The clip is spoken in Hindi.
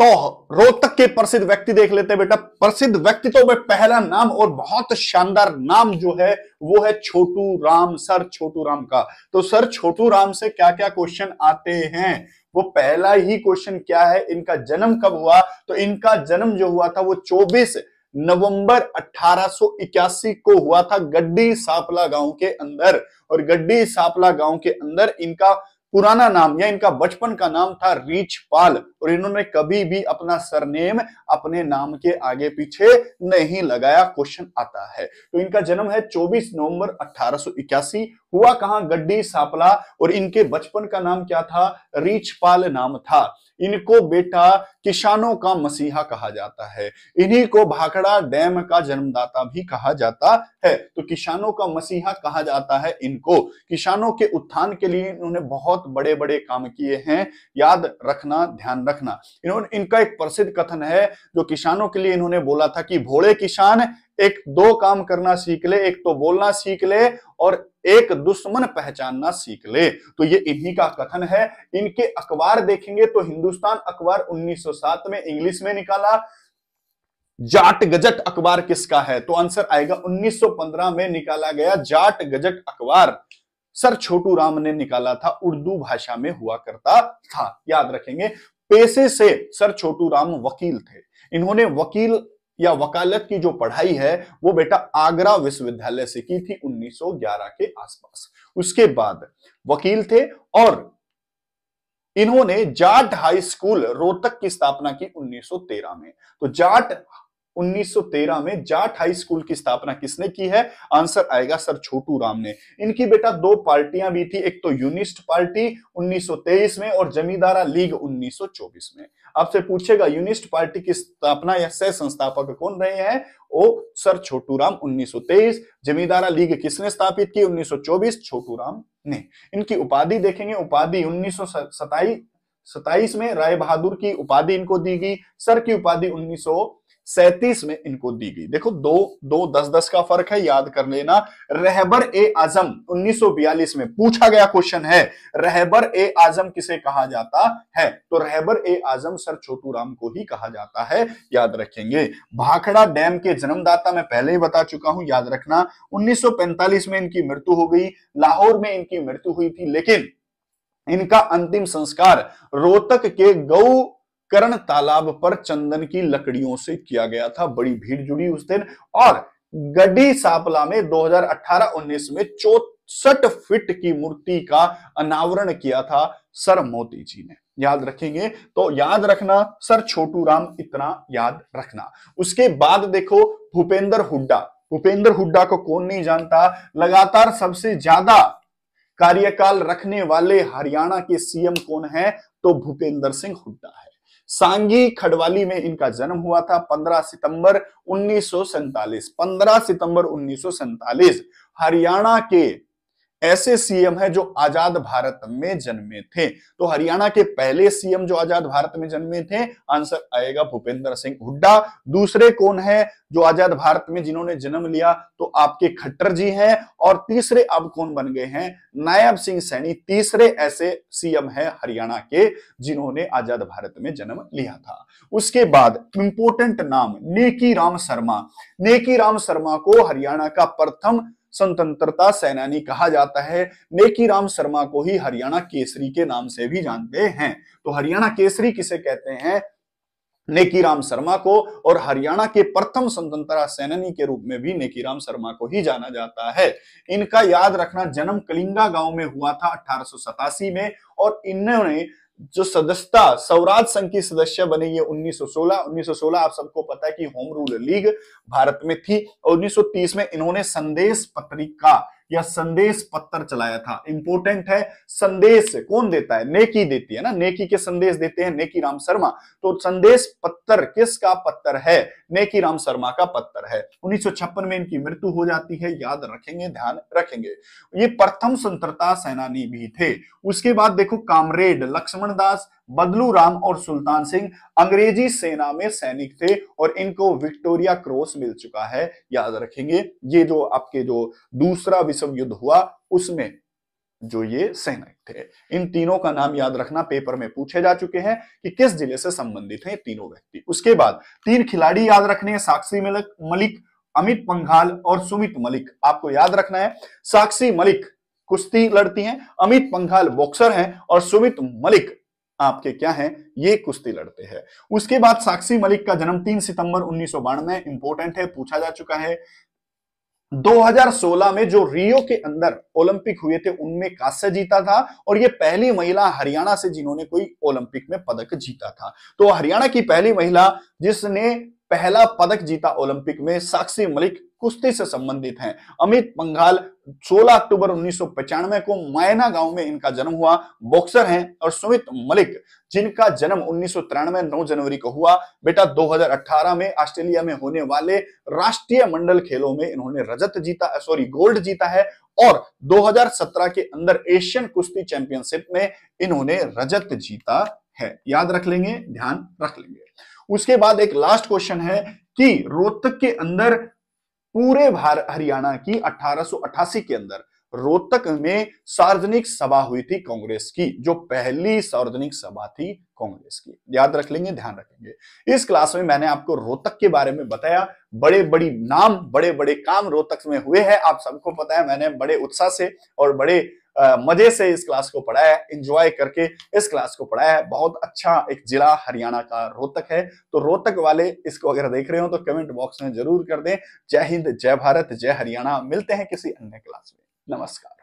तो रोहतक के प्रसिद्ध व्यक्ति देख लेते हैं बेटा प्रसिद्ध व्यक्तित्व तो में पहला नाम और बहुत शानदार नाम जो है वो है छोटू राम सर छोटू राम का तो सर छोटू राम से क्या क्या क्वेश्चन आते हैं वो पहला ही क्वेश्चन क्या है इनका जन्म कब हुआ तो इनका जन्म जो हुआ था वो 24 नवंबर 1881 को हुआ था गड्डी सापला गांव के अंदर और गड्डी सापला गांव के अंदर इनका पुराना नाम या इनका बचपन का नाम था पाल और इन्होंने कभी भी अपना सरनेम अपने नाम के आगे पीछे नहीं लगाया क्वेश्चन आता है तो इनका जन्म है 24 नवंबर 1881 हुआ कहा गड्डी सापला और इनके बचपन का नाम क्या था पाल नाम था इनको बेटा किसानों का मसीहा कहा जाता है इन्हीं को भाखड़ा डैम का जन्मदाता भी कहा जाता है तो किसानों का मसीहा कहा जाता है इनको किसानों के उत्थान के लिए इन्होंने बहुत बड़े बड़े काम किए हैं याद रखना ध्यान रखना इन्होंने इनका एक प्रसिद्ध कथन है जो किसानों के लिए इन्होंने बोला था कि भोले किसान एक दो काम करना सीख ले एक तो बोलना सीख ले और एक दुश्मन पहचानना सीख ले तो ये इन्हीं का कथन है इनके अखबार देखेंगे तो हिंदुस्तान अखबार 1907 में इंग्लिश में निकाला जाट गजट अखबार किसका है तो आंसर आएगा 1915 में निकाला गया जाट गजट अखबार सर छोटू राम ने निकाला था उर्दू भाषा में हुआ करता था याद रखेंगे पेशे से सर छोटू राम वकील थे इन्होंने वकील या वकालत की जो पढ़ाई है वो बेटा आगरा विश्वविद्यालय से की थी 1911 के आसपास उसके बाद वकील थे और इन्होंने जाट हाई स्कूल रोहतक की स्थापना की 1913 में तो जाट 1913 में जाट हाई स्कूल की स्थापना किसने की है आंसर आएगा सर छोटू राम ने इनकी बेटा दो पार्टियां भी थी एक तो यूनिस्ट पार्टी 1923 में और जमींदारा लीग 1924 में आपसे पूछेगा यूनिस्ट पार्टी की स्थापना या सह संस्थापक कौन रहे हैं ओ सर छोटू राम उन्नीस जमींदारा लीग किसने स्थापित की 1924 छोटू राम ने इनकी उपाधि देखेंगे उपाधि उन्नीस सताईस में राय बहादुर की उपाधि इनको दी गई सर की उपाधि उन्नीस सैतीस में इनको दी गई देखो दो दो दस दस का फर्क है याद कर लेना रहबर ए आजम 1942 में पूछा गया क्वेश्चन है रहबर ए आजम किसे कहा जाता है तो रहबर ए आजम सर छोटू राम को ही कहा जाता है याद रखेंगे भाखड़ा डैम के जन्मदाता मैं पहले ही बता चुका हूं याद रखना 1945 में इनकी मृत्यु हो गई लाहौर में इनकी मृत्यु हुई थी लेकिन इनका अंतिम संस्कार रोहतक के गौ करण तालाब पर चंदन की लकड़ियों से किया गया था बड़ी भीड़ जुड़ी उस दिन और गड्डी सापला में 2018-19 में चौसठ फिट की मूर्ति का अनावरण किया था सर मोती जी ने याद रखेंगे तो याद रखना सर छोटू राम इतना याद रखना उसके बाद देखो भूपेंद्र हुड्डा भूपेंद्र हुड्डा को कौन नहीं जानता लगातार सबसे ज्यादा कार्यकाल रखने वाले हरियाणा के सीएम कौन है तो भूपेंद्र सिंह हुड्डा है सांगी खडवाली में इनका जन्म हुआ था 15 सितंबर उन्नीस 15 सितंबर उन्नीस हरियाणा के ऐसे सीएम है जो आजाद भारत में जन्मे थे तो हरियाणा के पहले सीएम जो आजाद भारत में जन्मे थे आंसर आएगा भूपेंद्र सिंह हुड्डा दूसरे कौन है जो आजाद भारत में जिन्होंने जन्म लिया तो आपके खट्टर जी हैं और तीसरे अब कौन बन गए हैं नायब सिंह सैनी तीसरे ऐसे सीएम हैं हरियाणा के जिन्होंने आजाद भारत में जन्म लिया था उसके बाद इंपोर्टेंट नाम नेकी राम शर्मा नेकी राम शर्मा को हरियाणा का प्रथम स्वतंत्रता सेनानी कहा जाता है नेकी राम शर्मा को ही हरियाणा केसरी के नाम से भी जानते हैं तो हरियाणा केसरी किसे कहते हैं नेकी राम शर्मा को और हरियाणा के प्रथम स्वतंत्रता सेनानी के रूप में भी नेकी राम शर्मा को ही जाना जाता है इनका याद रखना जन्म कलिंगा गांव में हुआ था अठारह में और इन्होंने जो सदस्यता स्वराज संघ की सदस्य बने ये 1916 1916 आप सबको पता है कि होम रूल लीग भारत में थी और 1930 में इन्होंने संदेश पत्रिका या संदेश पत्थर चलाया था इंपोर्टेंट है संदेश कौन देता है नेकी देती है ना नेकी के संदेश देते हैं नेकी राम शर्मा तो संदेश पत्थर किसका पत्थर है नेकी राम शर्मा का पत्थर है उन्नीस में इनकी मृत्यु हो जाती है याद रखेंगे ध्यान रखेंगे ये प्रथम स्वतंत्रता सेनानी भी थे उसके बाद देखो कामरेड लक्ष्मण दास बदलू राम और सुल्तान सिंह अंग्रेजी सेना में सैनिक थे और इनको विक्टोरिया क्रॉस मिल चुका है याद रखेंगे ये जो आपके जो दूसरा विश्व युद्ध हुआ उसमें जो ये सैनिक थे इन तीनों का नाम याद रखना पेपर में पूछे जा चुके हैं कि किस जिले से संबंधित हैं तीनों व्यक्ति उसके बाद तीन खिलाड़ी याद रखने हैं साक्षी मलिक मलिक अमित पंघाल और सुमित मलिक आपको याद रखना है साक्षी मलिक कुश्ती लड़ती हैं अमित पंघाल बॉक्सर हैं और सुमित मलिक आपके क्या है ये कुश्ती लड़ते हैं उसके बाद साक्षी मलिक का जन्म 3 सितंबर उन्नीस सौ बानवे इंपोर्टेंट है पूछा जा चुका है 2016 में जो रियो के अंदर ओलंपिक हुए थे उनमें कांस्य जीता था और ये पहली महिला हरियाणा से जिन्होंने कोई ओलंपिक में पदक जीता था तो हरियाणा की पहली महिला जिसने पहला पदक जीता ओलंपिक में साक्षी मलिक कुश्ती से संबंधित हैं अमित पंघाल 16 अक्टूबर उन्नीस को मायना गांव में इनका जन्म हुआ बॉक्सर हैं और सुमित मलिक जिनका जन्म उन्नीस 9 जनवरी को हुआ बेटा 2018 में ऑस्ट्रेलिया में होने वाले राष्ट्रीय मंडल खेलों में इन्होंने रजत जीता सॉरी गोल्ड जीता है और 2017 के अंदर एशियन कुश्ती चैंपियनशिप में इन्होंने रजत जीता है याद रख लेंगे ध्यान रख लेंगे उसके बाद एक लास्ट क्वेश्चन है कि रोहतक के अंदर पूरे भारत हरियाणा की 1888 के अंदर रोहतक में सार्वजनिक सभा हुई थी कांग्रेस की जो पहली सार्वजनिक सभा थी कांग्रेस की याद रख लेंगे ध्यान रखेंगे इस क्लास में मैंने आपको रोहतक के बारे में बताया बड़े बड़ी नाम बड़े बड़े काम रोहतक में हुए हैं आप सबको पता है मैंने बड़े उत्साह से और बड़े मजे से इस क्लास को पढ़ाया है इंजॉय करके इस क्लास को पढ़ाया है बहुत अच्छा एक जिला हरियाणा का रोहतक है तो रोहतक वाले इसको अगर देख रहे हो तो कमेंट बॉक्स में जरूर कर दें जय हिंद जय भारत जय हरियाणा मिलते हैं किसी अन्य क्लास में नमस्कार